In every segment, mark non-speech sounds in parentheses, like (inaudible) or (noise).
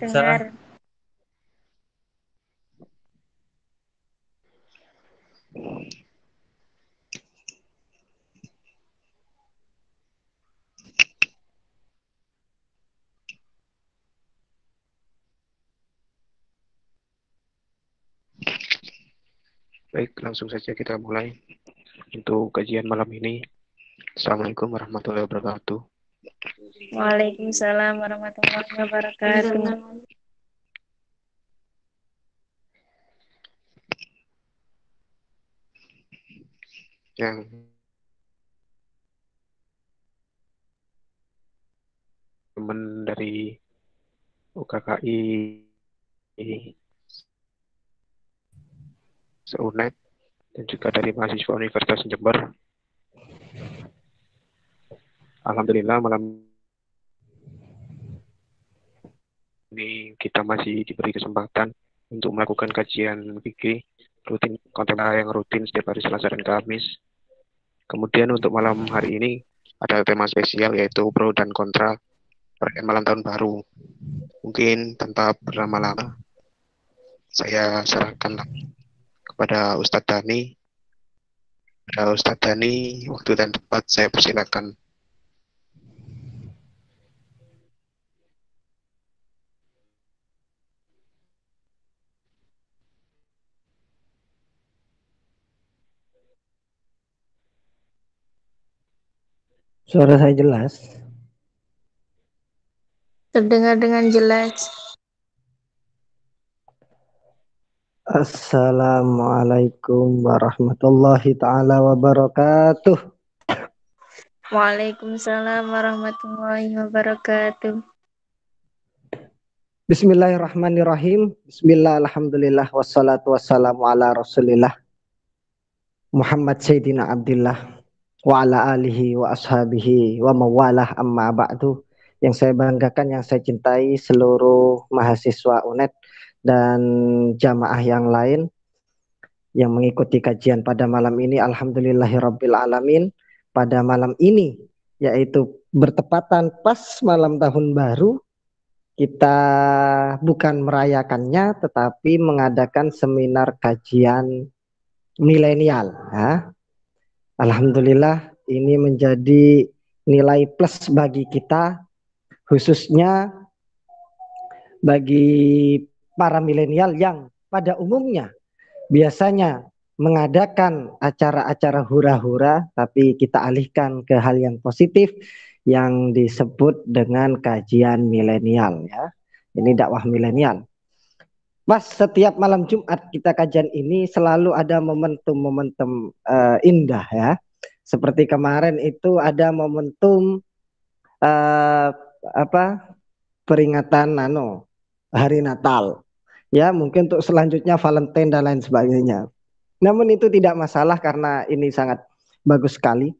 Dengar. Baik, langsung saja kita mulai untuk kajian malam ini. Assalamualaikum warahmatullahi wabarakatuh. Waalaikumsalam warahmatullahi wabarakatuh. Yang teman dari UKKI Seunet dan juga dari mahasiswa Universitas Jember Alhamdulillah malam ini kita masih diberi kesempatan untuk melakukan kajian fikih rutin konten yang rutin setiap hari Selasa dan Kamis. Kemudian untuk malam hari ini ada tema spesial yaitu pro dan kontra perayaan malam tahun baru. Mungkin tanpa berlama-lama saya serahkan kepada Ustadz Dani. Pada Ustadz Dani, waktu dan tempat saya persilakan. Suara saya jelas. Terdengar dengan jelas. Assalamualaikum warahmatullahi taala wabarakatuh. Waalaikumsalam warahmatullahi wabarakatuh. Bismillahirrahmanirrahim. Bismillah alhamdulillah wassalatu wassalamu ala Rasulillah Muhammad Sayyidina Abdullah wa ala alihi wa ashabihi wa mawalah amma ba'du yang saya banggakan yang saya cintai seluruh mahasiswa UNED dan jamaah yang lain yang mengikuti kajian pada malam ini alhamdulillahirabbil alamin pada malam ini yaitu bertepatan pas malam tahun baru kita bukan merayakannya tetapi mengadakan seminar kajian milenial ya Alhamdulillah ini menjadi nilai plus bagi kita khususnya bagi para milenial yang pada umumnya biasanya mengadakan acara-acara hura-hura tapi kita alihkan ke hal yang positif yang disebut dengan kajian milenial ya. Ini dakwah milenial. Mas, setiap malam Jumat kita kajian ini selalu ada momentum-momentum uh, indah ya. Seperti kemarin itu ada momentum uh, apa peringatan Nano Hari Natal. Ya, mungkin untuk selanjutnya Valentine dan lain sebagainya. Namun itu tidak masalah karena ini sangat bagus sekali.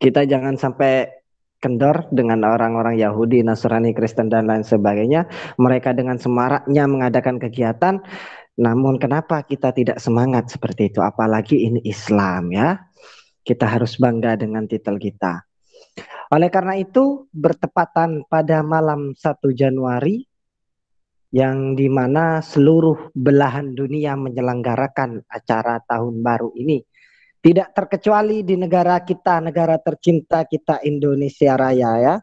Kita jangan sampai kendor dengan orang-orang Yahudi, Nasrani, Kristen dan lain sebagainya. Mereka dengan semaraknya mengadakan kegiatan. Namun kenapa kita tidak semangat seperti itu? Apalagi ini Islam ya. Kita harus bangga dengan titel kita. Oleh karena itu bertepatan pada malam 1 Januari yang dimana seluruh belahan dunia menyelenggarakan acara tahun baru ini tidak terkecuali di negara kita, negara tercinta kita Indonesia Raya ya.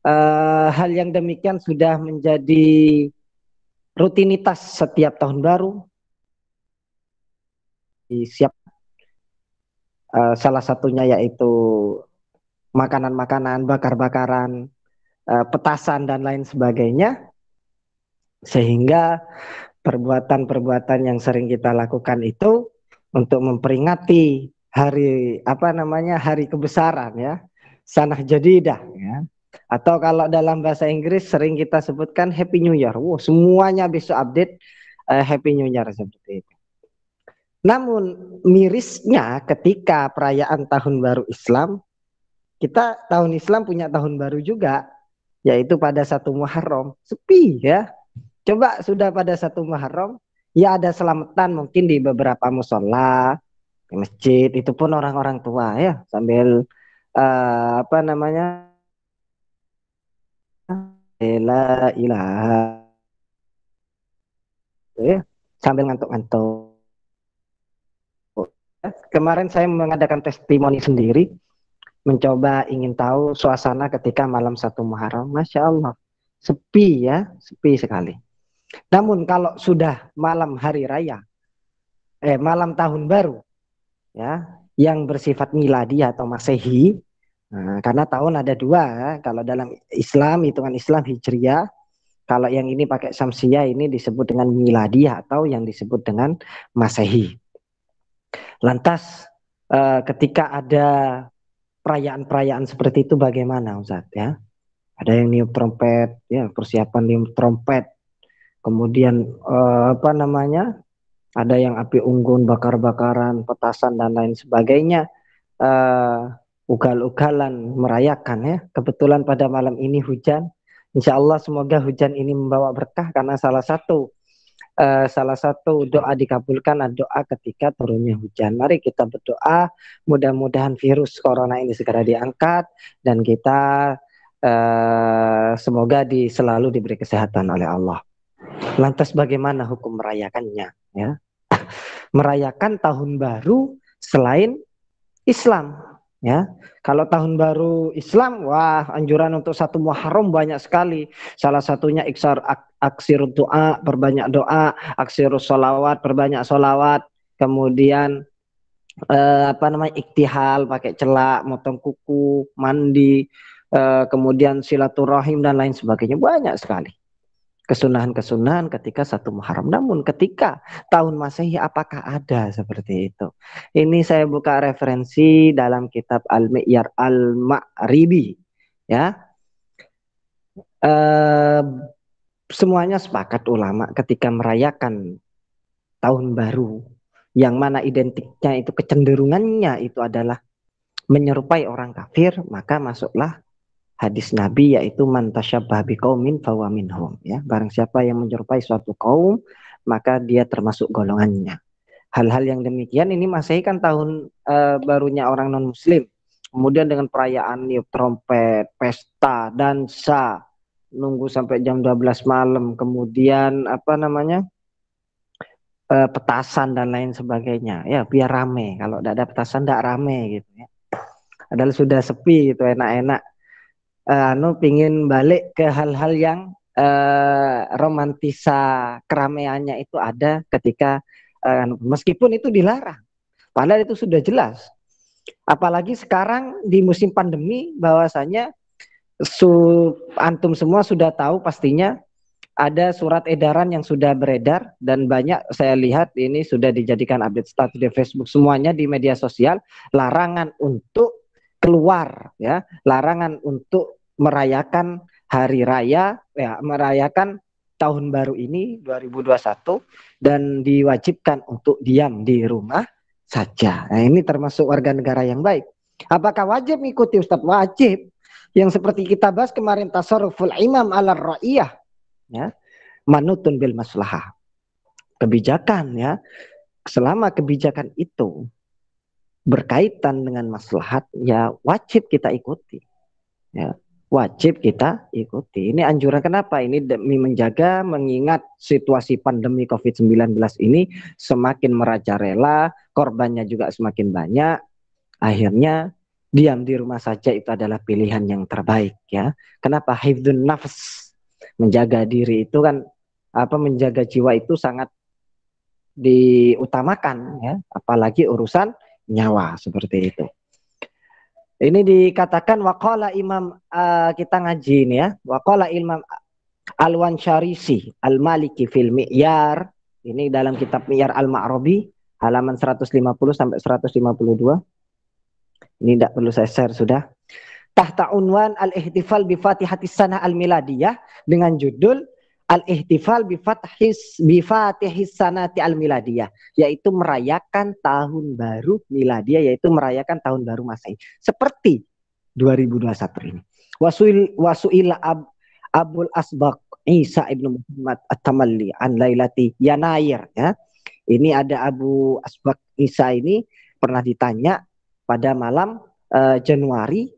Uh, hal yang demikian sudah menjadi rutinitas setiap tahun baru. Siap uh, salah satunya yaitu makanan-makanan, bakar-bakaran, uh, petasan dan lain sebagainya. Sehingga perbuatan-perbuatan yang sering kita lakukan itu untuk memperingati hari apa namanya hari kebesaran ya sanah jadidah ya atau kalau dalam bahasa Inggris sering kita sebutkan Happy New Year. Wow, semuanya besok update uh, Happy New Year seperti itu. Namun mirisnya ketika perayaan Tahun Baru Islam, kita tahun Islam punya tahun baru juga, yaitu pada satu Muharram. Sepi ya. Coba sudah pada satu Muharram, ya ada selamatan mungkin di beberapa musola di masjid itu pun orang-orang tua ya sambil uh, apa namanya la ilaha ya sambil ngantuk-ngantuk kemarin saya mengadakan testimoni sendiri mencoba ingin tahu suasana ketika malam satu Muharram Masya Allah sepi ya sepi sekali namun kalau sudah malam hari raya, eh malam tahun baru, ya yang bersifat miladi atau masehi, nah, karena tahun ada dua, kalau dalam Islam hitungan Islam hijriah, kalau yang ini pakai samsia ini disebut dengan miladi atau yang disebut dengan masehi. Lantas eh, ketika ada perayaan-perayaan seperti itu bagaimana Ustaz ya? Ada yang niup trompet, ya persiapan niup trompet, kemudian eh, apa namanya ada yang api unggun bakar-bakaran petasan dan lain sebagainya eh, ugal-ugalan merayakan ya kebetulan pada malam ini hujan Insya Allah semoga hujan ini membawa berkah karena salah satu eh, salah satu doa dikabulkan adalah doa ketika turunnya hujan. Mari kita berdoa mudah-mudahan virus corona ini segera diangkat dan kita eh, semoga di, selalu diberi kesehatan oleh Allah. Lantas bagaimana hukum merayakannya? Ya. (laughs) Merayakan tahun baru selain Islam. Ya, kalau tahun baru Islam, wah anjuran untuk satu Muharram banyak sekali. Salah satunya iksar ak doa, perbanyak doa, aksi solawat, perbanyak solawat. Kemudian eh, apa namanya iktihal, pakai celak, motong kuku, mandi, eh, kemudian silaturahim dan lain sebagainya banyak sekali kesunahan-kesunahan ketika satu Muharram. Namun ketika tahun Masehi apakah ada seperti itu? Ini saya buka referensi dalam kitab Al-Mi'yar Al-Ma'ribi ya. E, semuanya sepakat ulama ketika merayakan tahun baru yang mana identiknya itu kecenderungannya itu adalah menyerupai orang kafir, maka masuklah hadis Nabi yaitu man tasyabbaha biqaumin fawa minhum ya barang siapa yang menyerupai suatu kaum maka dia termasuk golongannya hal-hal yang demikian ini masih kan tahun uh, barunya orang non muslim kemudian dengan perayaan niup trompet pesta dansa nunggu sampai jam 12 malam kemudian apa namanya uh, petasan dan lain sebagainya ya biar rame kalau tidak ada petasan tidak rame gitu ya adalah sudah sepi gitu enak-enak uh, anu pingin balik ke hal-hal yang uh, romantisa keramaiannya itu ada ketika uh, meskipun itu dilarang padahal itu sudah jelas apalagi sekarang di musim pandemi bahwasanya su antum semua sudah tahu pastinya ada surat edaran yang sudah beredar dan banyak saya lihat ini sudah dijadikan update status di Facebook semuanya di media sosial larangan untuk keluar ya larangan untuk merayakan hari raya ya merayakan tahun baru ini 2021 dan diwajibkan untuk diam di rumah saja. Nah, ini termasuk warga negara yang baik. Apakah wajib mengikuti Ustadz? Wajib. Yang seperti kita bahas kemarin tasarruful imam ala ra'iyah ya. Manutun bil maslahah. Kebijakan ya. Selama kebijakan itu berkaitan dengan maslahat ya wajib kita ikuti ya wajib kita ikuti ini anjuran kenapa ini demi menjaga mengingat situasi pandemi Covid-19 ini semakin merajalela korbannya juga semakin banyak akhirnya diam di rumah saja itu adalah pilihan yang terbaik ya kenapa hidup nafas menjaga diri itu kan apa menjaga jiwa itu sangat diutamakan ya apalagi urusan nyawa seperti itu. Ini dikatakan wakola Imam uh, kita ngaji ini ya. Wakola Imam Alwan Syarisi Al-Maliki fil Mi'yar. Ini dalam kitab Mi'yar al ma'robi halaman 150 sampai 152. Ini tidak perlu saya share sudah. Tahta unwan al-ihtifal bi Fatihati sana al-Miladiyah dengan judul al-ihtifal bi fathis bi fatihis sanati al-miladiyah yaitu merayakan tahun baru miladiyah yaitu merayakan tahun baru Masehi seperti 2021 ini. Wasuil wasuila ab, Abul Asbaq Isa ibnu Muhammad At-Tamalli an Lailati Yanair ya. Ini ada Abu Asbak Isa ini pernah ditanya pada malam uh, Januari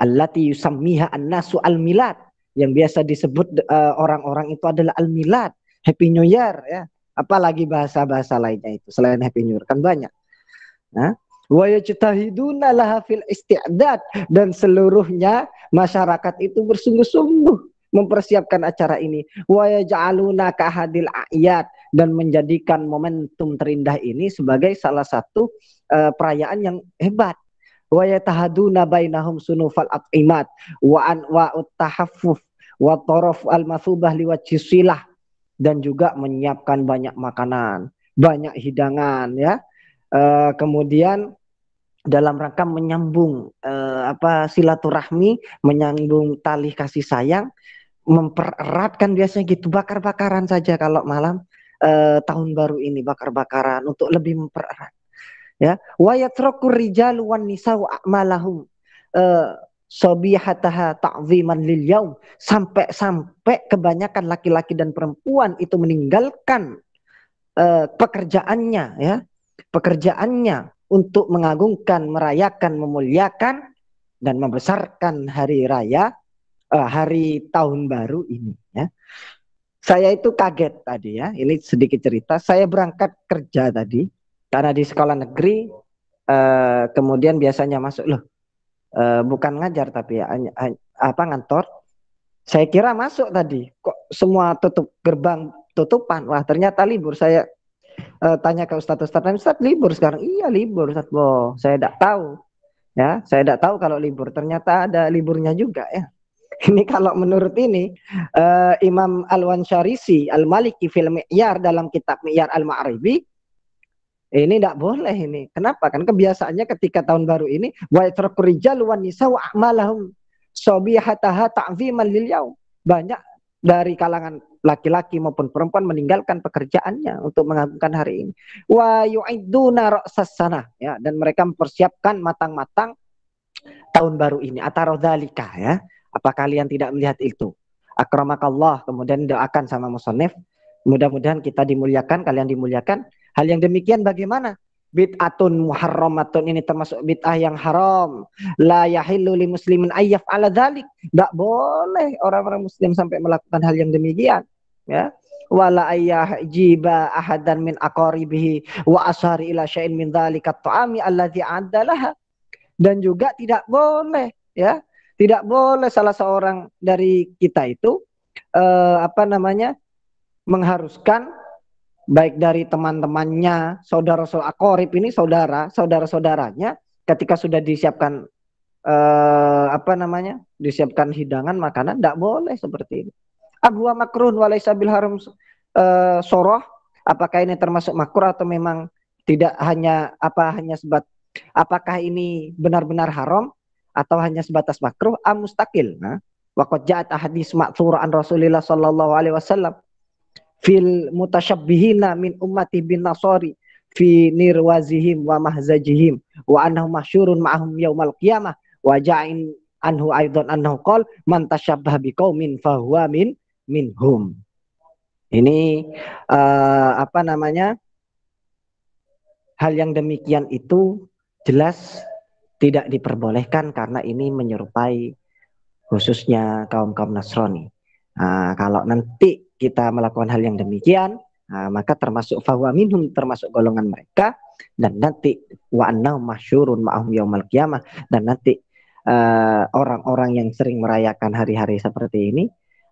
allati yusammiha an-nasu al-milad yang biasa disebut eh, orang-orang uh, itu adalah al-milad, happy new year ya. Apalagi bahasa-bahasa lainnya itu selain happy new year kan banyak. Nah, wa yajtahiduna laha fil isti'dad dan seluruhnya masyarakat itu bersungguh-sungguh mempersiapkan acara ini wa yaj'aluna kahadil ayat dan menjadikan momentum terindah ini sebagai salah satu uh, perayaan yang hebat wa yatahaduna bainahum sunufal atimat wa an wa Watorof al masubah dan juga menyiapkan banyak makanan, banyak hidangan ya. Uh, kemudian dalam rangka menyambung uh, apa silaturahmi, menyambung tali kasih sayang, mempereratkan biasanya gitu bakar-bakaran saja kalau malam uh, tahun baru ini bakar-bakaran untuk lebih mempererat ya wayatrokur wan nisa'u malahum sobihataha ta'ziman lil yaum sampai-sampai kebanyakan laki-laki dan perempuan itu meninggalkan uh, pekerjaannya ya pekerjaannya untuk mengagungkan merayakan memuliakan dan membesarkan hari raya uh, hari tahun baru ini ya saya itu kaget tadi ya ini sedikit cerita saya berangkat kerja tadi karena di sekolah negeri uh, kemudian biasanya masuk loh uh, bukan ngajar tapi hanya, hanya, apa ngantor. Saya kira masuk tadi kok semua tutup gerbang tutupan. Wah, ternyata libur. Saya uh, tanya ke Ustadz Ustadz, Ustadz libur sekarang. Iya, libur Ustadz. Bo, saya tidak tahu. Ya, saya tidak tahu kalau libur. Ternyata ada liburnya juga ya. (laughs) Ini kalau menurut ini uh, Imam al wansyarisi Al-Maliki film Mi'yar dalam kitab Mi'yar Al-Ma'ribi Eh, ini tidak boleh ini. Kenapa? Kan kebiasaannya ketika tahun baru ini wa rijal wa nisa wa a'malahum sobihataha ta'ziman lil Banyak dari kalangan laki-laki maupun perempuan meninggalkan pekerjaannya untuk mengagungkan hari ini. Wa yu'idduna ra'sasana ya dan mereka mempersiapkan matang-matang tahun baru ini atarodalika ya. Apa kalian tidak melihat itu? Akramakallah kemudian doakan sama musonef. Mudah-mudahan kita dimuliakan, kalian dimuliakan Hal yang demikian bagaimana? Bid'atun muharramatun ini termasuk bid'ah yang haram. La yahillu li muslimin ayyaf ala dhalik. Tidak boleh orang-orang muslim sampai melakukan hal yang demikian. Ya wala ayah jiba ahadan min akoribihi wa ashari ila syain min dhalika ta'ami alladhi adalah dan juga tidak boleh ya tidak boleh salah seorang dari kita itu uh, apa namanya mengharuskan baik dari teman-temannya, saudara saudara akorip ini saudara, saudara saudaranya, ketika sudah disiapkan eh, apa namanya, disiapkan hidangan makanan, tidak boleh seperti ini. Abwa makruh walaisabil haram eh, soroh, apakah ini termasuk makruh atau memang tidak hanya apa hanya sebat apakah ini benar-benar haram atau hanya sebatas makruh Amustakil. nah waqad ja'at ahadits an Rasulillah sallallahu alaihi wasallam fil mutasyabbihina min ummati bin nasari fi nirwazihim wa mahzajihim wa annahu mahsyurun ma'ahum yaumal qiyamah wa ja'in anhu aidan annahu qol man tasyabbah biqaumin fahuwa min minhum ini uh, apa namanya hal yang demikian itu jelas tidak diperbolehkan karena ini menyerupai khususnya kaum kaum Nasrani. Nah, kalau nanti kita melakukan hal yang demikian, nah, maka termasuk fahuwa minhum termasuk golongan mereka dan nanti wa annau masyurun ma'hum yaumal qiyamah dan nanti eh, orang-orang uh, yang sering merayakan hari-hari seperti ini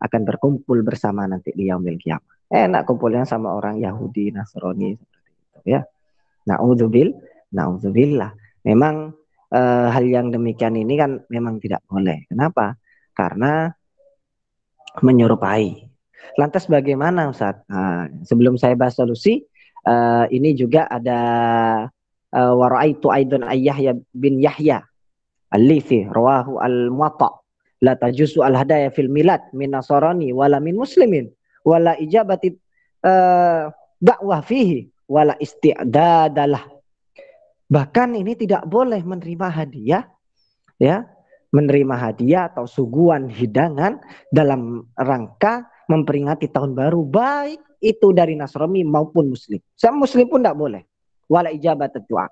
akan berkumpul bersama nanti di yaumil qiyamah. Enak kumpulnya sama orang Yahudi, Nasrani seperti itu ya. na'udzubil na'udzubillah Memang uh, hal yang demikian ini kan memang tidak boleh. Kenapa? Karena menyerupai Lantas bagaimana Ustaz? Nah, sebelum saya bahas solusi, uh, ini juga ada uh, waraitu aidan ayyahya bin Yahya al-Lithi rawahu al-Muwatta la tajusu al-hadaya fil milad min nasarani wala min muslimin wala ijabati uh, eh, dakwah fihi wala isti'dadalah bahkan ini tidak boleh menerima hadiah ya menerima hadiah atau suguhan hidangan dalam rangka memperingati tahun baru baik itu dari Nasrani maupun Muslim. Saya Muslim pun tidak boleh. Wala ijabat tetua.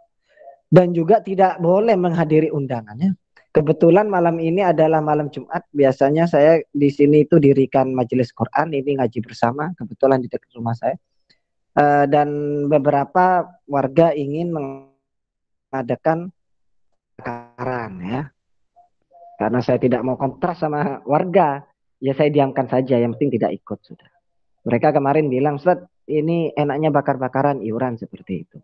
Dan juga tidak boleh menghadiri undangannya. Kebetulan malam ini adalah malam Jumat. Biasanya saya di sini itu dirikan majelis Quran. Ini ngaji bersama. Kebetulan di dekat rumah saya. Eh, dan beberapa warga ingin mengadakan takaran ya. Karena saya tidak mau kontras sama warga ya saya diamkan saja yang penting tidak ikut sudah mereka kemarin bilang Ustaz ini enaknya bakar-bakaran iuran seperti itu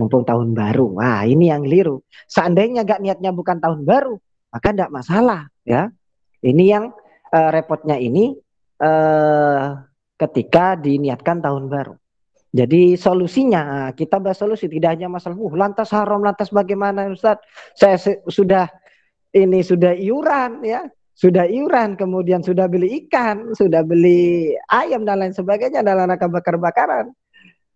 mumpung tahun baru wah ini yang liru seandainya gak niatnya bukan tahun baru maka tidak masalah ya ini yang uh, repotnya ini uh, ketika diniatkan tahun baru jadi solusinya ah, kita bahas solusi tidak hanya masalah uh, lantas haram lantas bagaimana Ustaz saya sudah ini sudah iuran ya sudah iuran, kemudian sudah beli ikan, sudah beli ayam dan lain sebagainya dalam rangka bakar-bakaran.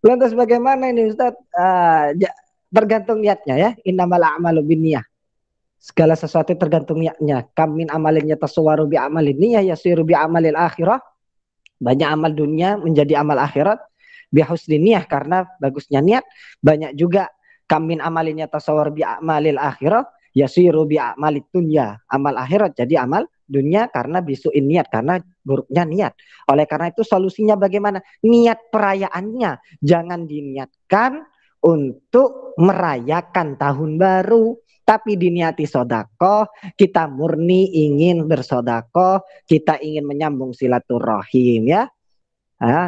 Lantas bagaimana ini Ustaz? Uh, ya, tergantung niatnya ya. Innamal a'malu binniyah. Segala sesuatu tergantung niatnya. Kamin amalinnya yatasawwaru bi amalin niyyah yasiru bi amalil akhirah. Banyak amal dunia menjadi amal akhirat bi husni niyyah karena bagusnya niat. Banyak juga kamin amalinnya yatasawwaru bi amalil akhirah Ya yasiru bi itu dunia, amal akhirat jadi amal dunia karena bisu niat karena buruknya niat oleh karena itu solusinya bagaimana niat perayaannya jangan diniatkan untuk merayakan tahun baru tapi diniati sodako. kita murni ingin bersodako, kita ingin menyambung silaturahim ya,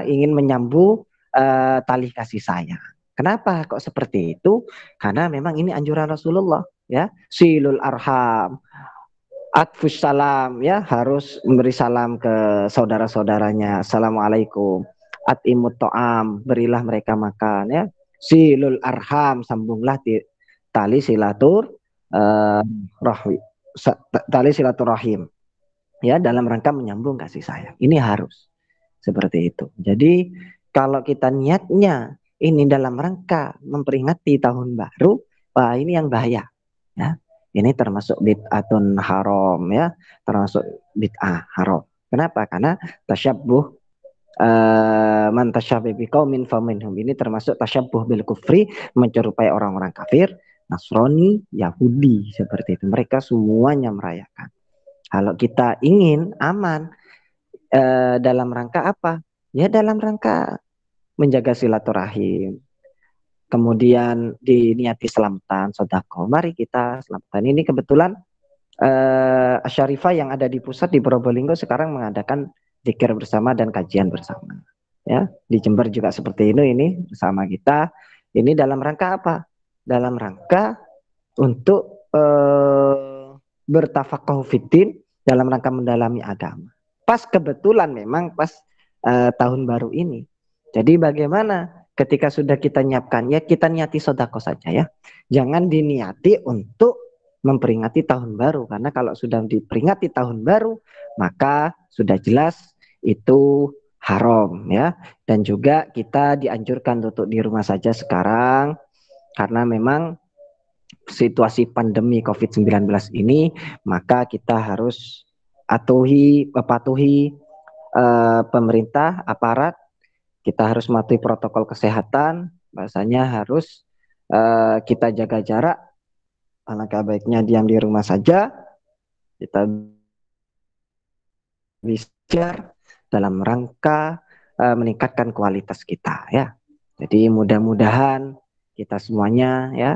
ingin menyambung uh, tali kasih sayang. Kenapa kok seperti itu? Karena memang ini anjuran Rasulullah ya. Silul arham. Atfus salam ya harus memberi salam ke saudara-saudaranya. Assalamualaikum. At imut to'am, berilah mereka makan ya. Silul arham, sambunglah tali silatur uh, rahwi, tali silaturahim. Ya, dalam rangka menyambung kasih sayang. Ini harus seperti itu. Jadi kalau kita niatnya ini dalam rangka memperingati tahun baru, wah ini yang bahaya. Ya. Ini termasuk bid'atun haram ya, termasuk bid'ah haram. Kenapa? Karena tasyabuh eh man faminhum ini termasuk tasyabuh bil kufri menyerupai orang-orang kafir Nasrani, Yahudi seperti itu. Mereka semuanya merayakan. Kalau kita ingin aman eh, dalam rangka apa? Ya dalam rangka menjaga silaturahim. Kemudian diniati selamatan, sodako. Mari kita selamatan. Ini kebetulan eh, Syarifah yang ada di pusat di Probolinggo sekarang mengadakan zikir bersama dan kajian bersama. Ya, di Jember juga seperti ini ini bersama kita. Ini dalam rangka apa? Dalam rangka untuk eh, bertafakoh fitin dalam rangka mendalami agama. Pas kebetulan memang pas uh, tahun baru ini jadi bagaimana ketika sudah kita nyiapkan ya kita niati sodako saja ya. Jangan diniati untuk memperingati tahun baru karena kalau sudah diperingati tahun baru maka sudah jelas itu haram ya dan juga kita dianjurkan untuk di rumah saja sekarang karena memang situasi pandemi Covid-19 ini maka kita harus atuhi patuhi uh, pemerintah aparat kita harus mati protokol kesehatan, bahasanya harus uh, kita jaga jarak, alangkah baiknya diam di rumah saja, kita bisa dalam rangka uh, meningkatkan kualitas kita ya. Jadi mudah-mudahan kita semuanya ya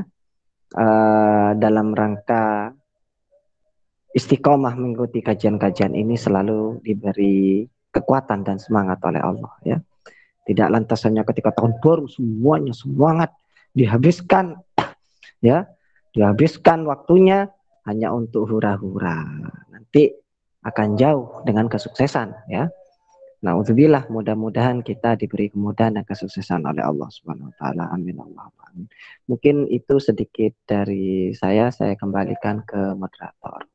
uh, dalam rangka istiqomah mengikuti kajian-kajian ini selalu diberi kekuatan dan semangat oleh Allah ya. Tidak lantas hanya ketika tahun baru semuanya semangat dihabiskan ya, dihabiskan waktunya hanya untuk hura-hura. Nanti akan jauh dengan kesuksesan ya. Nah, Nauzubillah mudah-mudahan kita diberi kemudahan dan kesuksesan oleh Allah Subhanahu wa taala. Amin Allah. Mungkin itu sedikit dari saya, saya kembalikan ke moderator.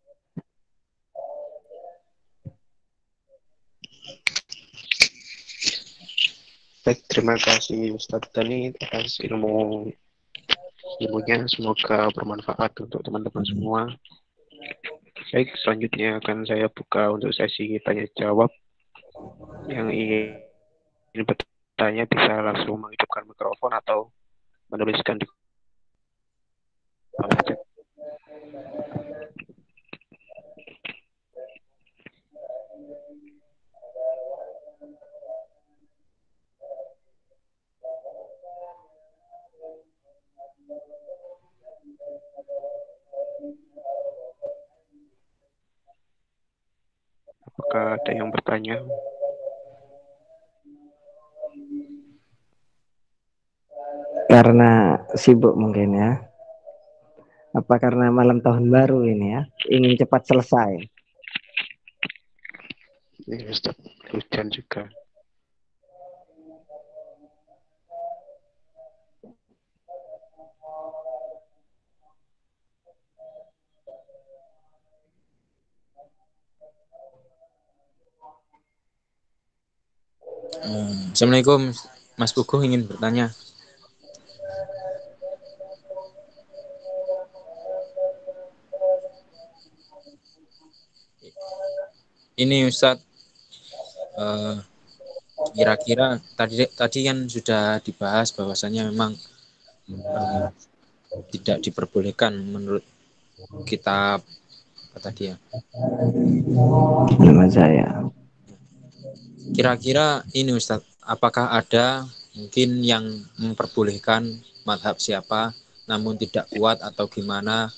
Baik, terima kasih Ustaz Dhani atas ilmu ilmunya. Semoga bermanfaat untuk teman-teman hmm. semua. Baik, selanjutnya akan saya buka untuk sesi tanya jawab. Yang ingin bertanya bisa langsung menghidupkan mikrofon atau menuliskan di kolom chat. Apakah ada yang bertanya? Karena sibuk mungkin ya. Apa karena malam tahun baru ini ya? Ingin cepat selesai. Ini sudah hujan juga. Hmm. Assalamualaikum, Mas Puguh ingin bertanya. Ini Ustadz, kira eh, kira-kira tadi tadi kan sudah dibahas bahwasannya memang uh, tidak diperbolehkan menurut kitab apa tadi ya? Nama saya. Kira-kira ini Ustadz, apakah ada mungkin yang memperbolehkan madhab siapa namun tidak kuat atau gimana?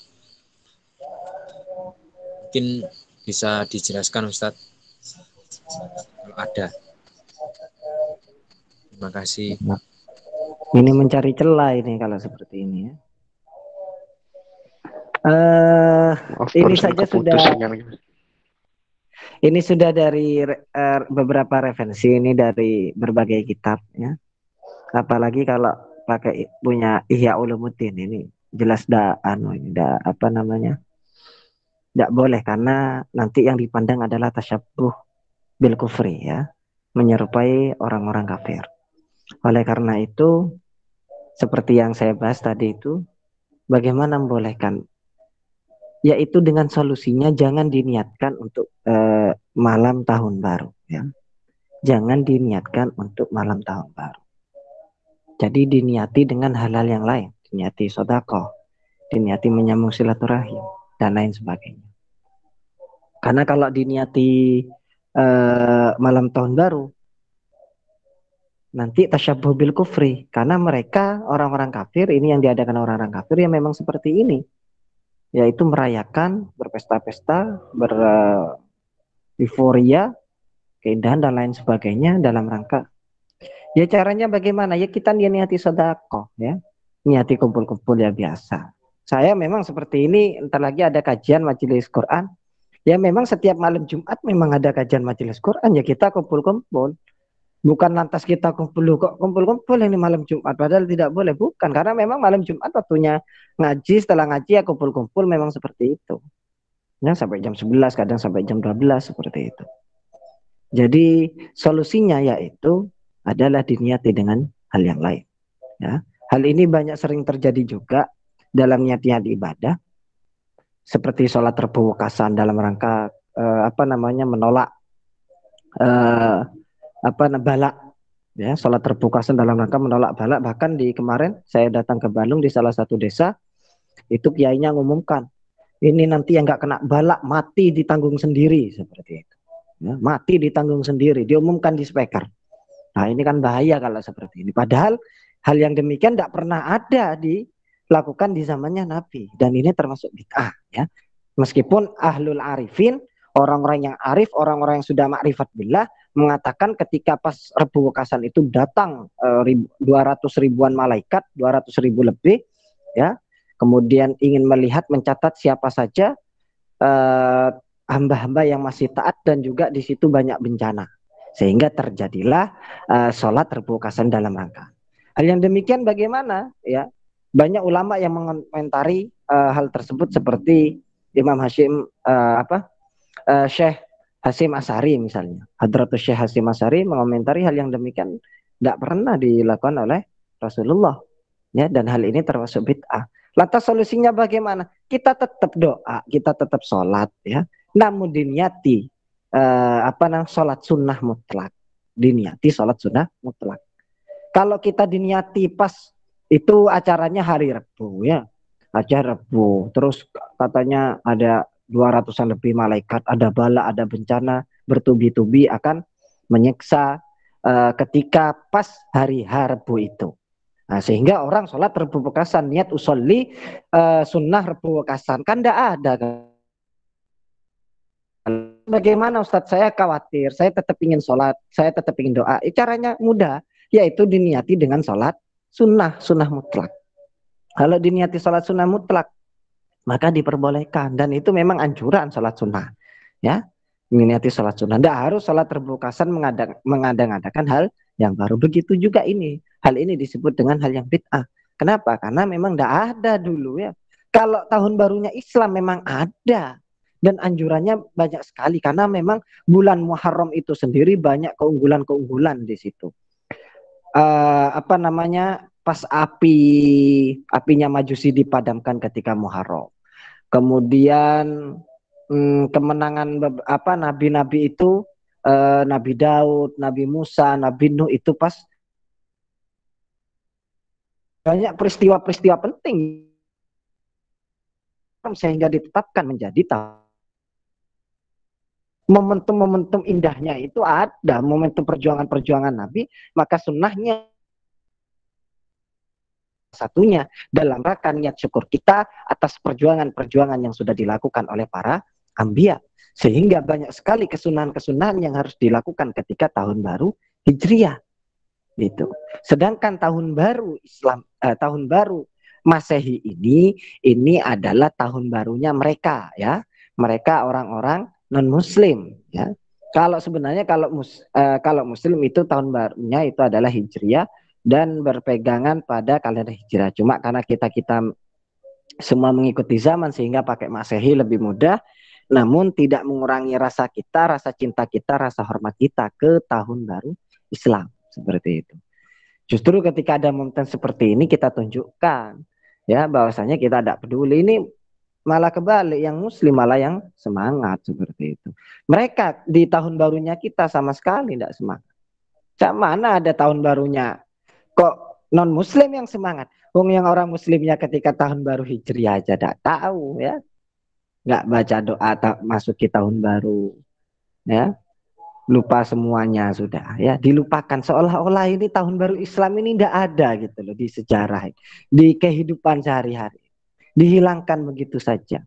Mungkin bisa dijelaskan Ustadz ada. Terima kasih. Ini mencari celah ini kalau seperti ini ya. Uh, ini saja sudah. Ini sudah dari uh, beberapa referensi ini dari berbagai kitab ya. Apalagi kalau pakai punya Ihya Ulumuddin ini jelas da anu ini da apa namanya? Tidak boleh karena nanti yang dipandang adalah tasyabuh bil kufri ya, menyerupai orang-orang kafir. Oleh karena itu seperti yang saya bahas tadi itu bagaimana membolehkan yaitu dengan solusinya jangan diniatkan untuk uh, malam tahun baru ya. Jangan diniatkan untuk malam tahun baru. Jadi diniati dengan halal yang lain, diniati sodako, diniati menyambung silaturahim dan lain sebagainya. Karena kalau diniati uh, malam tahun baru, nanti tasyabuh bil kufri karena mereka orang-orang kafir ini yang diadakan orang-orang kafir yang memang seperti ini yaitu merayakan, berpesta-pesta, ber euforia, keindahan dan lain sebagainya dalam rangka. Ya caranya bagaimana? Ya kita niati sodako ya, niati kumpul-kumpul ya biasa. Saya memang seperti ini, entar lagi ada kajian majelis Quran. Ya memang setiap malam Jumat memang ada kajian majelis Quran, ya kita kumpul-kumpul. Bukan lantas kita kumpul kok kumpul-kumpul ini malam Jumat padahal tidak boleh bukan karena memang malam Jumat waktunya ngaji setelah ngaji ya kumpul-kumpul memang seperti itu. ya sampai jam 11, kadang sampai jam 12 seperti itu. Jadi solusinya yaitu adalah diniati dengan hal yang lain. Ya. Hal ini banyak sering terjadi juga dalam niatnya niat ibadah seperti sholat terpewekasan dalam rangka eh, apa namanya menolak eh, apa balak ya sholat terbuka dalam rangka menolak balak bahkan di kemarin saya datang ke Bandung di salah satu desa itu kiainya mengumumkan ini nanti yang nggak kena balak mati ditanggung sendiri seperti itu ya, mati ditanggung sendiri diumumkan di speaker nah ini kan bahaya kalau seperti ini padahal hal yang demikian tidak pernah ada dilakukan di zamannya Nabi dan ini termasuk bid'ah ya meskipun ahlul arifin orang-orang yang arif orang-orang yang sudah makrifat billah mengatakan ketika pas Rebu Wekasan itu datang eh, dua ratus ribuan malaikat, 200 ribu lebih, ya, kemudian ingin melihat mencatat siapa saja eh, hamba-hamba e, yang masih taat dan juga di situ banyak bencana, sehingga terjadilah e, sholat Rebu Wekasan dalam rangka. Hal yang demikian bagaimana, ya? Banyak ulama yang mengomentari hal tersebut seperti Imam Hashim apa? Syekh Hasim Asari misalnya. Hadratus Syekh Hasim Asari mengomentari hal yang demikian tidak pernah dilakukan oleh Rasulullah. Ya, dan hal ini termasuk bid'ah. Lantas solusinya bagaimana? Kita tetap doa, kita tetap sholat ya. Namun diniati eh, apa namanya sholat sunnah mutlak. Diniati sholat sunnah mutlak. Kalau kita diniati pas itu acaranya hari Rabu ya, acara Rabu. Terus katanya ada Dua ratusan lebih malaikat, ada bala, ada bencana bertubi-tubi akan menyiksa uh, ketika pas hari Harbu itu. Nah, sehingga orang sholat rebu bekasan niat usolli uh, sunnah rebu bekasan kan tidak ada. Kan? Bagaimana Ustadz saya khawatir, saya tetap ingin sholat, saya tetap ingin doa. Eh, caranya mudah, yaitu diniati dengan sholat sunnah, sunnah mutlak. Kalau diniati sholat sunnah mutlak, maka diperbolehkan dan itu memang anjuran sholat sunnah ya menginiati sholat sunnah tidak harus sholat terbukasan mengadang, mengadang-adakan hal yang baru begitu juga ini hal ini disebut dengan hal yang bid'ah kenapa karena memang tidak ada dulu ya kalau tahun barunya Islam memang ada dan anjurannya banyak sekali karena memang bulan Muharram itu sendiri banyak keunggulan-keunggulan di situ uh, apa namanya pas api apinya majusi dipadamkan ketika Muharram kemudian hmm, kemenangan apa nabi-nabi itu eh, Nabi Daud, Nabi Musa, Nabi Nuh itu pas banyak peristiwa-peristiwa penting sehingga ditetapkan menjadi tahun momentum-momentum indahnya itu ada momentum perjuangan-perjuangan Nabi maka sunnahnya satunya dalam rangka niat syukur kita atas perjuangan-perjuangan yang sudah dilakukan oleh para ambia. Sehingga banyak sekali kesunahan-kesunahan yang harus dilakukan ketika tahun baru Hijriah. Gitu. Sedangkan tahun baru Islam eh, tahun baru Masehi ini ini adalah tahun barunya mereka ya. Mereka orang-orang non muslim ya. Kalau sebenarnya kalau mus, eh, kalau muslim itu tahun barunya itu adalah Hijriah dan berpegangan pada kalender hijrah. Cuma karena kita kita semua mengikuti zaman sehingga pakai masehi lebih mudah, namun tidak mengurangi rasa kita, rasa cinta kita, rasa hormat kita ke tahun baru Islam seperti itu. Justru ketika ada momen seperti ini kita tunjukkan ya bahwasanya kita tidak peduli ini malah kebalik yang muslim malah yang semangat seperti itu. Mereka di tahun barunya kita sama sekali tidak semangat. Cak mana ada tahun barunya Kok non muslim yang semangat? Wong yang orang muslimnya ketika tahun baru hijriah aja tidak tahu ya. Nggak baca doa tak masuki tahun baru. Ya. Lupa semuanya sudah ya, dilupakan seolah-olah ini tahun baru Islam ini tidak ada gitu loh di sejarah, di kehidupan sehari-hari. Dihilangkan begitu saja.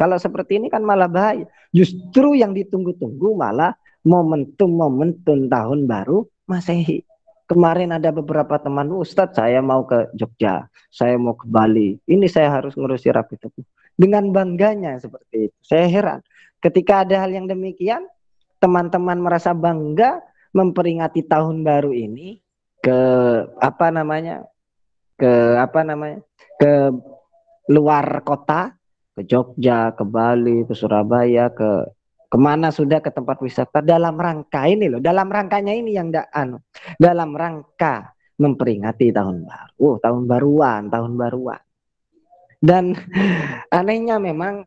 Kalau seperti ini kan malah bahaya. Justru yang ditunggu-tunggu malah momentum-momentum tahun baru Masehi kemarin ada beberapa teman Ustadz saya mau ke Jogja saya mau ke Bali ini saya harus ngurusi rapi tebu dengan bangganya seperti itu saya heran ketika ada hal yang demikian teman-teman merasa bangga memperingati tahun baru ini ke apa namanya ke apa namanya ke luar kota ke Jogja ke Bali ke Surabaya ke kemana sudah ke tempat wisata dalam rangka ini loh dalam rangkanya ini yang da, anu dalam rangka memperingati tahun baru uh, tahun baruan tahun baruan dan (laughs) anehnya memang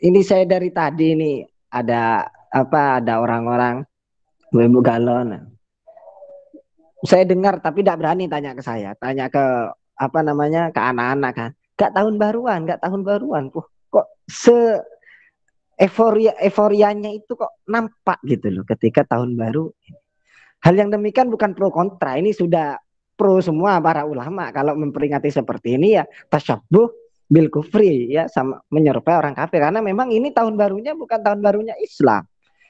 ini saya dari tadi ini ada apa ada orang-orang ibu galon saya dengar tapi tidak berani tanya ke saya tanya ke apa namanya ke anak-anak kan gak tahun baruan gak tahun baruan Wah, kok se euforia euforianya itu kok nampak gitu loh ketika tahun baru. Hal yang demikian bukan pro kontra, ini sudah pro semua para ulama kalau memperingati seperti ini ya tasyabuh bil kufri ya sama menyerupai orang kafir karena memang ini tahun barunya bukan tahun barunya Islam.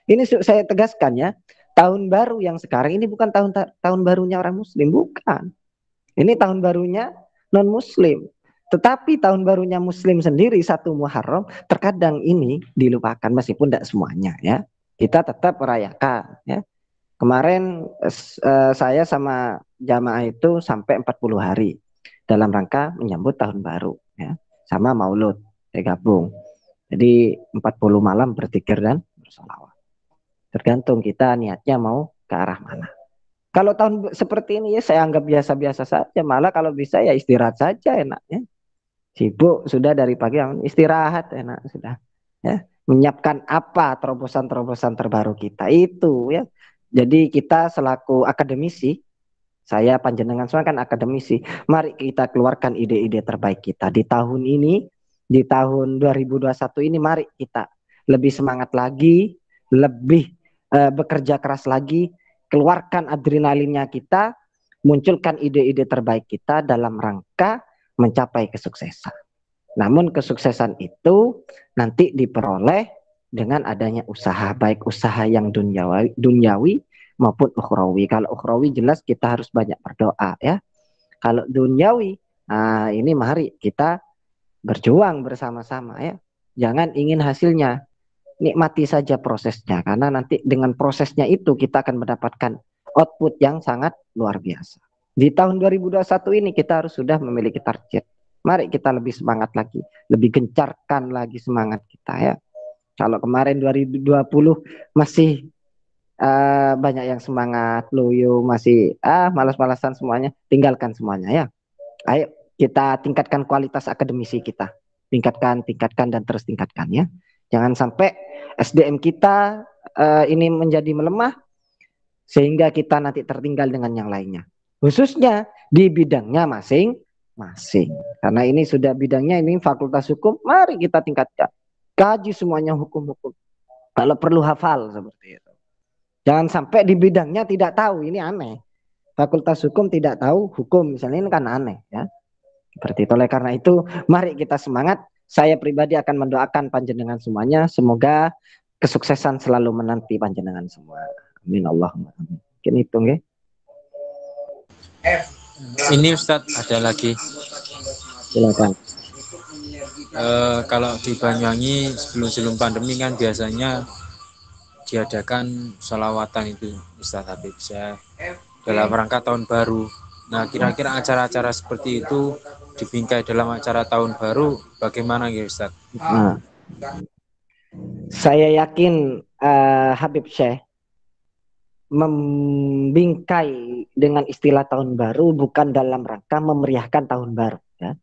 Ini saya tegaskan ya, tahun baru yang sekarang ini bukan tahun tahun barunya orang muslim, bukan. Ini tahun barunya non muslim. Tetapi tahun barunya Muslim sendiri satu Muharram terkadang ini dilupakan meskipun tidak semuanya ya. Kita tetap merayakan ya. Kemarin eh, saya sama jamaah itu sampai 40 hari dalam rangka menyambut tahun baru ya. Sama Maulud saya gabung. Jadi 40 malam berzikir dan bersolawat. Tergantung kita niatnya mau ke arah mana. Kalau tahun seperti ini ya saya anggap biasa-biasa saja. Malah kalau bisa ya istirahat saja enaknya Sibuk sudah dari pagi istirahat enak sudah. Ya, menyiapkan apa terobosan-terobosan terbaru kita itu ya. Jadi kita selaku akademisi saya panjenengan semua kan akademisi. Mari kita keluarkan ide-ide terbaik kita di tahun ini, di tahun 2021 ini mari kita lebih semangat lagi, lebih uh, bekerja keras lagi, keluarkan adrenalinnya kita, munculkan ide-ide terbaik kita dalam rangka mencapai kesuksesan. Namun kesuksesan itu nanti diperoleh dengan adanya usaha, baik usaha yang duniawi, duniawi maupun ukhrawi. Kalau ukhrawi jelas kita harus banyak berdoa ya. Kalau duniawi, nah ini mari kita berjuang bersama-sama ya. Jangan ingin hasilnya, nikmati saja prosesnya karena nanti dengan prosesnya itu kita akan mendapatkan output yang sangat luar biasa. Di tahun 2021 ini kita harus sudah memiliki target. Mari kita lebih semangat lagi, lebih gencarkan lagi semangat kita ya. Kalau kemarin 2020 masih uh, banyak yang semangat, loyo, masih ah malas-malasan semuanya, tinggalkan semuanya ya. Ayo kita tingkatkan kualitas akademisi kita. Tingkatkan, tingkatkan dan terus tingkatkan ya. Jangan sampai SDM kita uh, ini menjadi melemah sehingga kita nanti tertinggal dengan yang lainnya khususnya di bidangnya masing-masing. Karena ini sudah bidangnya ini fakultas hukum, mari kita tingkatkan. Kaji semuanya hukum-hukum. Kalau perlu hafal seperti itu. Jangan sampai di bidangnya tidak tahu, ini aneh. Fakultas hukum tidak tahu hukum misalnya ini kan aneh ya. Seperti itu. Oleh karena itu, mari kita semangat. Saya pribadi akan mendoakan panjenengan semuanya. Semoga kesuksesan selalu menanti panjenengan semua. Amin Allahumma amin. Kini itu, nggih. Ini Ustadz ada lagi. Silakan. Eh, kalau di Banyuwangi sebelum sebelum pandemi kan biasanya diadakan sholawatan itu Ustadz Habib saya dalam rangka tahun baru. Nah kira-kira acara-acara seperti itu dibingkai dalam acara tahun baru bagaimana ya Ustadz? Nah, saya yakin uh, Habib Syekh membingkai dengan istilah tahun baru bukan dalam rangka memeriahkan tahun baru ya.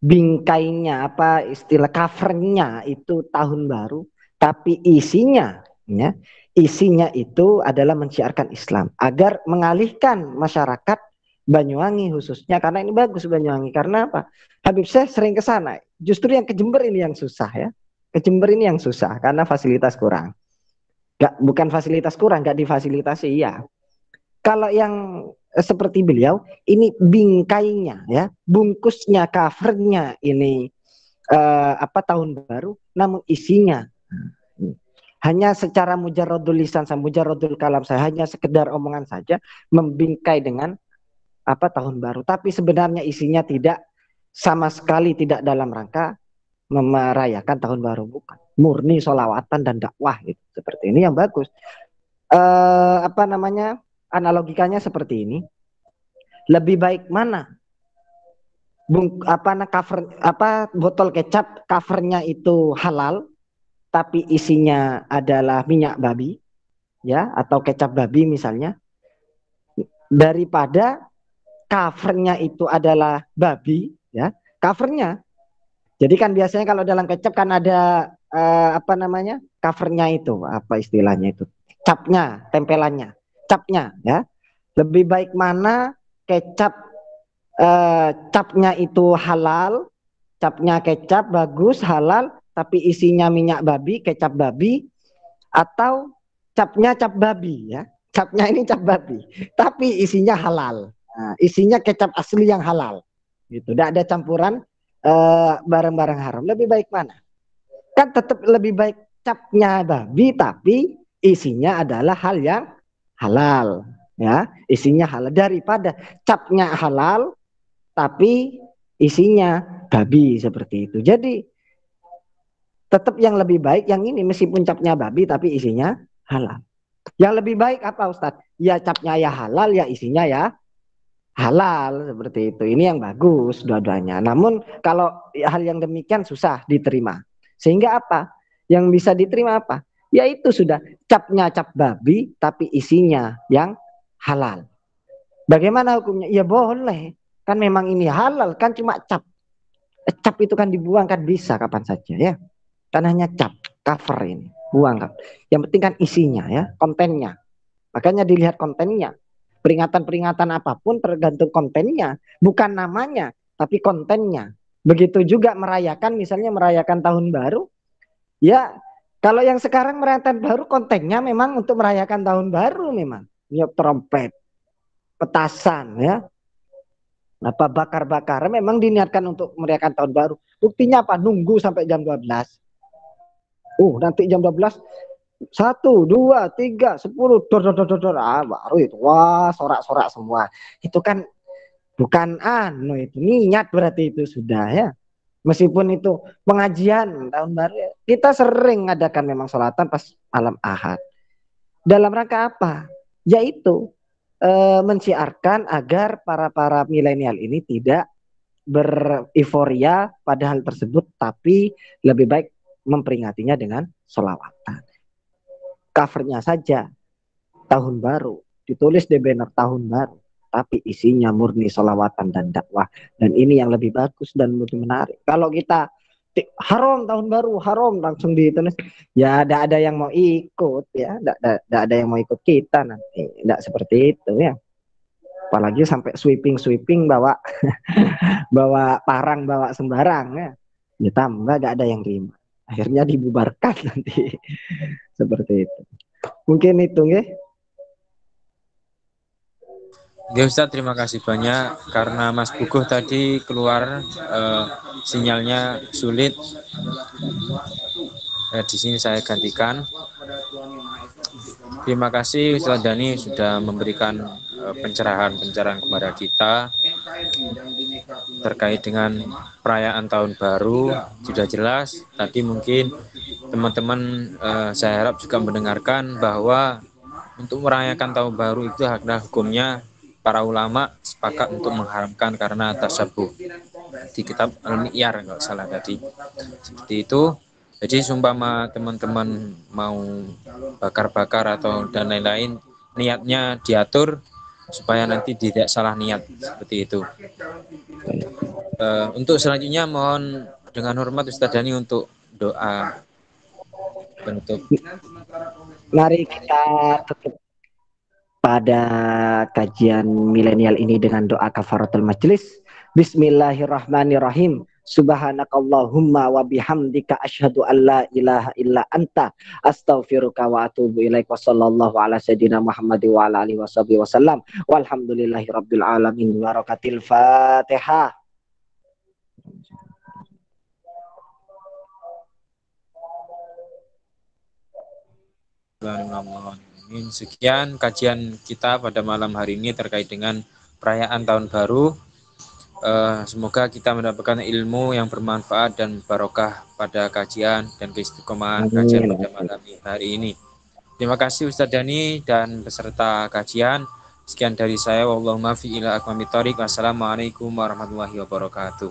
Bingkainya apa istilah covernya itu tahun baru tapi isinya ya, isinya itu adalah menciarkan Islam agar mengalihkan masyarakat Banyuwangi khususnya karena ini bagus Banyuwangi karena apa? Habib saya sering ke sana. Justru yang ke Jember ini yang susah ya. Ke Jember ini yang susah karena fasilitas kurang. Gak, bukan fasilitas kurang, gak difasilitasi, iya. Kalau yang eh, seperti beliau, ini bingkainya ya, bungkusnya, covernya ini eh, apa tahun baru, namun isinya hanya secara mujarodul lisan mujarodul kalam saya, hanya sekedar omongan saja membingkai dengan apa tahun baru. Tapi sebenarnya isinya tidak sama sekali tidak dalam rangka merayakan tahun baru, bukan murni solawatan dan dakwah gitu seperti ini yang bagus eh, apa namanya analogikanya seperti ini lebih baik mana bung apa nah, cover apa botol kecap covernya itu halal tapi isinya adalah minyak babi ya atau kecap babi misalnya daripada covernya itu adalah babi ya covernya jadi kan biasanya kalau dalam kecap kan ada uh, apa namanya covernya itu apa istilahnya itu capnya tempelannya capnya ya lebih baik mana kecap uh, capnya itu halal capnya kecap bagus halal tapi isinya minyak babi kecap babi atau capnya cap babi ya capnya ini cap babi tapi isinya halal nah, isinya kecap asli yang halal gitu tidak ada campuran eh, barang-barang uh, haram lebih baik mana Kan tetap lebih baik capnya babi tapi isinya adalah hal yang halal ya isinya halal daripada capnya halal tapi isinya babi seperti itu jadi tetap yang lebih baik yang ini meskipun capnya babi tapi isinya halal yang lebih baik apa Ustadz ya capnya ya halal ya isinya ya halal seperti itu ini yang bagus dua-duanya namun kalau hal yang demikian susah diterima sehingga apa? Yang bisa diterima apa? Yaitu sudah capnya cap babi tapi isinya yang halal. Bagaimana hukumnya? Ya boleh. Kan memang ini halal kan cuma cap. Eh, cap itu kan dibuang kan bisa kapan saja ya. Kan hanya cap, cover ini. Buang kan. Yang penting kan isinya ya, kontennya. Makanya dilihat kontennya. Peringatan-peringatan apapun tergantung kontennya, bukan namanya, tapi kontennya. Begitu juga merayakan misalnya merayakan tahun baru. Ya, kalau yang sekarang merayakan baru kontennya memang untuk merayakan tahun baru memang. nyop trompet, petasan ya. Apa bakar-bakar memang diniatkan untuk merayakan tahun baru. Buktinya apa? Nunggu sampai jam 12. Uh, nanti jam 12 satu, dua, tiga, sepuluh, dor, dor, dor, dor. Ah, baru itu. Wah, sorak-sorak semua. Itu kan bukan anu itu niat berarti itu sudah ya meskipun itu pengajian tahun baru ya, kita sering adakan memang sholatan pas alam ahad dalam rangka apa yaitu e, menciarkan agar para para milenial ini tidak bereforia pada hal tersebut tapi lebih baik memperingatinya dengan sholawatan. covernya saja tahun baru ditulis di banner tahun baru tapi isinya murni solawatan dan dakwah. Dan ini yang lebih bagus dan lebih menarik. Kalau kita haram tahun baru haram langsung ditulis ya tidak ada yang mau ikut ya tidak ada yang mau ikut kita nanti tidak seperti itu ya apalagi sampai sweeping sweeping bawa (laughs) bawa parang bawa sembarang ya ya tambah nggak ada yang terima akhirnya dibubarkan (laughs) nanti seperti itu mungkin itu ya Ya Ustaz, terima kasih banyak karena Mas Bukuh tadi keluar eh, sinyalnya sulit. Eh, di sini saya gantikan. Terima kasih Ustaz Dani sudah memberikan eh, pencerahan-pencerahan kepada kita terkait dengan perayaan tahun baru sudah jelas. Tadi mungkin teman-teman eh, saya harap juga mendengarkan bahwa untuk merayakan tahun baru itu adalah hukumnya para ulama sepakat untuk mengharamkan karena tasabuh di kitab Al-Mi'yar kalau salah tadi seperti itu jadi sumpama teman-teman mau bakar-bakar atau dan lain-lain niatnya diatur supaya nanti tidak salah niat seperti itu uh, untuk selanjutnya mohon dengan hormat Ustaz Dhani untuk doa penutup mari kita tutup pada kajian milenial ini dengan doa kafaratul majelis. Bismillahirrahmanirrahim. Subhanakallahumma wa bihamdika asyhadu an la ilaha illa anta astaghfiruka wa atubu ilaika sallallahu ala sayidina Muhammad wa ala alihi washabihi wasallam. Walhamdulillahi alamin. Barakatil Fatihah. Bismillahirrahmanirrahim. Amin. Sekian kajian kita pada malam hari ini terkait dengan perayaan tahun baru. Eh, semoga kita mendapatkan ilmu yang bermanfaat dan barokah pada kajian dan keistiqomahan kajian pada malam hari ini. Terima kasih Ustadz Dani dan peserta kajian. Sekian dari saya. Wallahumma Wassalamualaikum warahmatullahi wabarakatuh.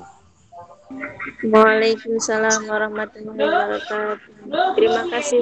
Waalaikumsalam warahmatullahi wabarakatuh. Terima kasih.